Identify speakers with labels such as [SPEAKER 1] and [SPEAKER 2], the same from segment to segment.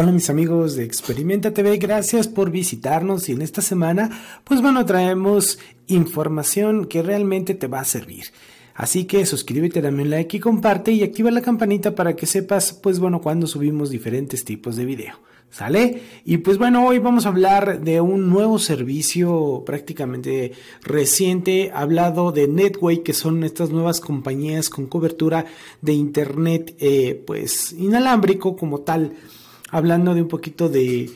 [SPEAKER 1] Hola mis amigos de Experimenta TV, gracias por visitarnos y en esta semana pues bueno traemos información que realmente te va a servir. Así que suscríbete, dame un like y comparte y activa la campanita para que sepas pues bueno cuando subimos diferentes tipos de video. ¿Sale? Y pues bueno, hoy vamos a hablar de un nuevo servicio prácticamente reciente, hablado de Netway, que son estas nuevas compañías con cobertura de internet eh, pues inalámbrico como tal hablando de un poquito de,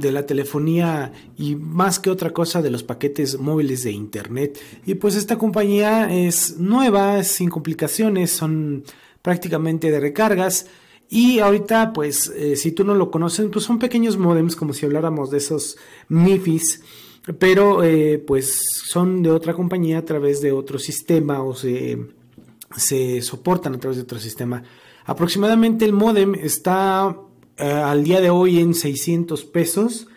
[SPEAKER 1] la telefonía y más que otra cosa de los paquetes móviles de internet. Y pues esta compañía es nueva, es sin complicaciones, son prácticamente de recargas. Y ahorita, pues, eh, si tú no lo conoces, pues son pequeños modems, como si habláramos de esos MIFIs, pero eh, pues son de otra compañía a través de otro sistema o se, se soportan a través de otro sistema. Aproximadamente el modem está eh, al día de hoy en 600 pesos.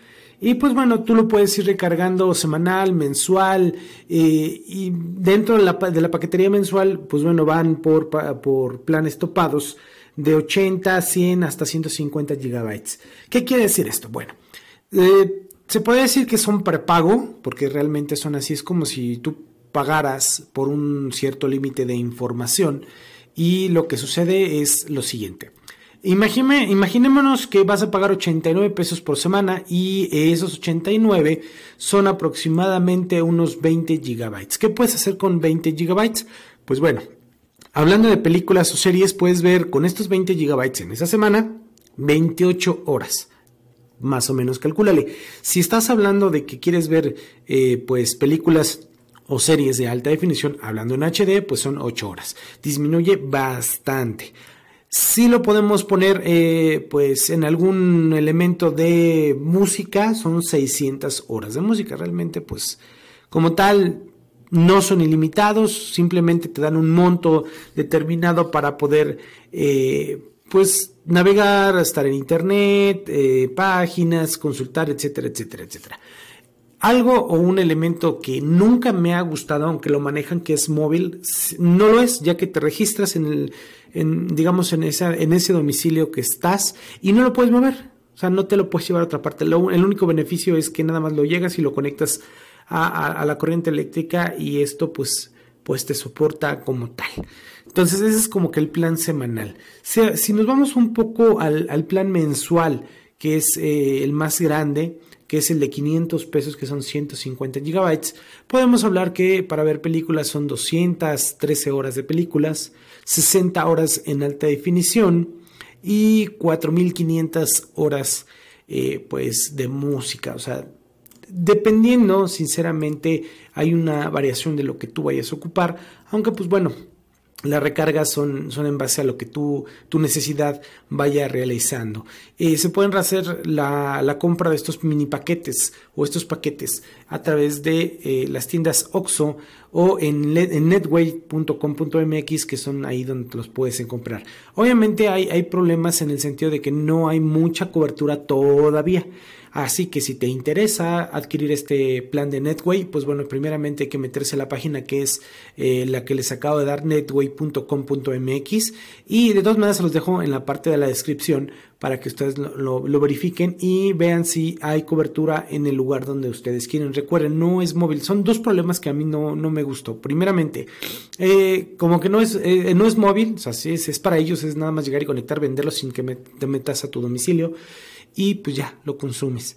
[SPEAKER 1] Y pues bueno, tú lo puedes ir recargando semanal, mensual, eh, y dentro de la, paquetería mensual, pues bueno, van por, por planes topados de 80, 100 hasta 150 gigabytes. ¿Qué quiere decir esto? Bueno, eh, se puede decir que son prepago, porque realmente son así, es como si tú pagaras por un cierto límite de información. Y lo que sucede es lo siguiente. Imagine, imaginémonos que vas a pagar 89 pesos por semana y esos 89 son aproximadamente unos 20 gigabytes. ¿Qué puedes hacer con 20 gigabytes? Pues bueno, hablando de películas o series, puedes ver con estos 20 gigabytes en esa semana 28 horas. Más o menos, calculale. Si estás hablando de que quieres ver eh, pues películas o series de alta definición, hablando en HD, pues son 8 horas. Disminuye bastante. Si lo podemos poner eh, pues en algún elemento de música, son 600 horas de música, realmente pues como tal no son ilimitados, simplemente te dan un monto determinado para poder eh, pues navegar, estar en internet, eh, páginas, consultar, etcétera, etcétera, etcétera algo o un elemento que nunca me ha gustado, aunque lo manejan que es móvil, no lo es, ya que te registras en el, en, digamos, en, esa, en ese domicilio que estás y no lo puedes mover. O sea, no te lo puedes llevar a otra parte. el único beneficio es que nada más lo llegas y lo conectas a, a, la corriente eléctrica y esto pues, pues te soporta como tal. Entonces ese es como que el plan semanal. Si, si nos vamos un poco al, al plan mensual, que es eh, el más grande, que es el de 500 pesos, que son 150 gigabytes, podemos hablar que para ver películas son 213 horas de películas, 60 horas en alta definición y 4500 horas eh, pues de música, o sea, dependiendo, sinceramente, hay una variación de lo que tú vayas a ocupar, aunque pues bueno, las recargas son, en base a lo que tu necesidad vaya realizando. Eh, se pueden hacer la, compra de estos mini paquetes o estos paquetes a través de eh, las tiendas OXO o en, netway.com.mx que son ahí donde los puedes comprar. Obviamente hay, hay problemas en el sentido de que no hay mucha cobertura todavía. Así que si te interesa adquirir este plan de Netway, pues bueno, primeramente hay que meterse a la página que es eh, la que les acabo de dar, netway.com.mx. Y de todas maneras los dejo en la parte de la descripción para que ustedes lo, verifiquen y vean si hay cobertura en el lugar donde ustedes quieren. Recuerden, no es móvil. Son dos problemas que a mí no, no me gustó. Primeramente, eh, como que no es, eh, no es móvil, o sea, es, para ellos, es nada más llegar y conectar, venderlo sin que te metas a tu domicilio y pues ya lo consumes.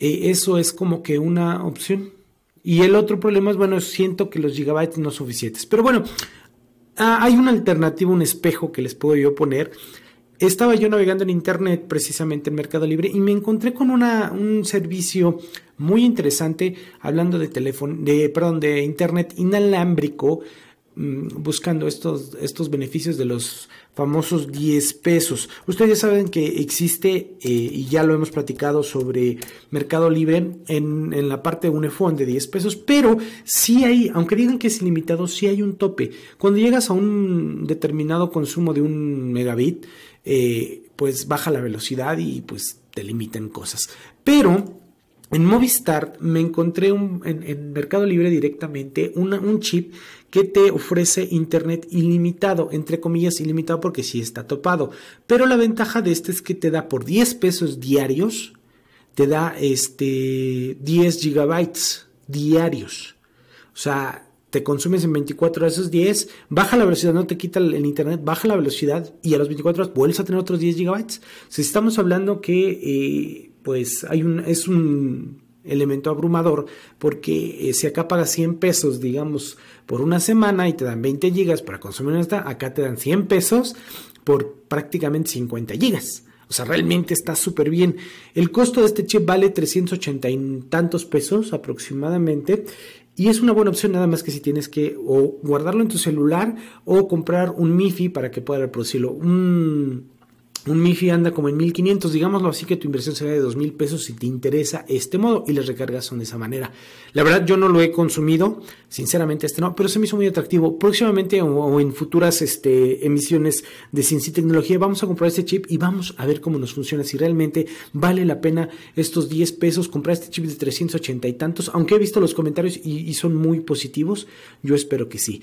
[SPEAKER 1] Eh, eso es como que una opción. Y el otro problema es, bueno, siento que los gigabytes no son suficientes. Pero bueno, ah, hay una alternativa, un espejo que les puedo yo poner estaba yo navegando en internet, precisamente en Mercado Libre, y me encontré con una, un servicio muy interesante hablando de teléfono, de, perdón, de internet inalámbrico Mm, buscando estos, estos beneficios de los famosos 10 pesos. Ustedes saben que existe, eh, y ya lo hemos platicado sobre Mercado Libre, en, la parte de de 10 pesos, pero sí hay, aunque digan que es ilimitado, sí hay un tope. Cuando llegas a un determinado consumo de un megabit, eh, pues baja la velocidad y pues te limiten cosas. Pero en Movistar me encontré en, Mercado Libre directamente un chip que te ofrece internet ilimitado, entre comillas ilimitado porque sí está topado. Pero la ventaja de este es que te da por 10 pesos diarios, te da este 10 gigabytes diarios. O sea, te consumes en 24 horas esos 10, baja la velocidad, no te quita el, internet, baja la velocidad y a los 24 horas vuelves a tener otros 10 gigabytes. Si estamos hablando que eh, pues hay un, es un elemento abrumador porque eh, si acá pagas 100 pesos digamos por una semana y te dan 20 gigas para consumir esta, acá te dan 100 pesos por prácticamente 50 gigas. O sea, realmente está súper bien. El costo de este chip vale 380 y tantos pesos aproximadamente. Y es una buena opción nada más que si tienes que o guardarlo en tu celular o comprar un MIFI para que pueda reproducirlo. Un MIFI anda como en 1500, digámoslo así que tu inversión será de 2000 pesos si te interesa este modo y las recargas son de esa manera. La verdad yo no lo he consumido, sinceramente este no, pero se me hizo muy atractivo. Próximamente o, en futuras este, emisiones de Ciencia y Tecnología vamos a comprar este chip y vamos a ver cómo nos funciona, si realmente vale la pena estos 10 pesos comprar este chip de 380 y tantos, aunque he visto los comentarios y son muy positivos, yo espero que sí.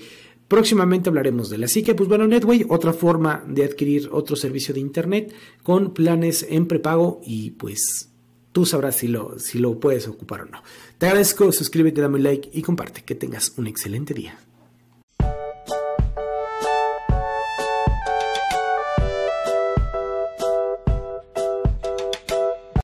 [SPEAKER 1] Próximamente hablaremos de la Así que, pues bueno, Netway, otra forma de adquirir otro servicio de Internet con planes en prepago y pues tú sabrás si lo, si lo puedes ocupar o no. Te agradezco, suscríbete, dame un like y comparte. Que tengas un excelente día.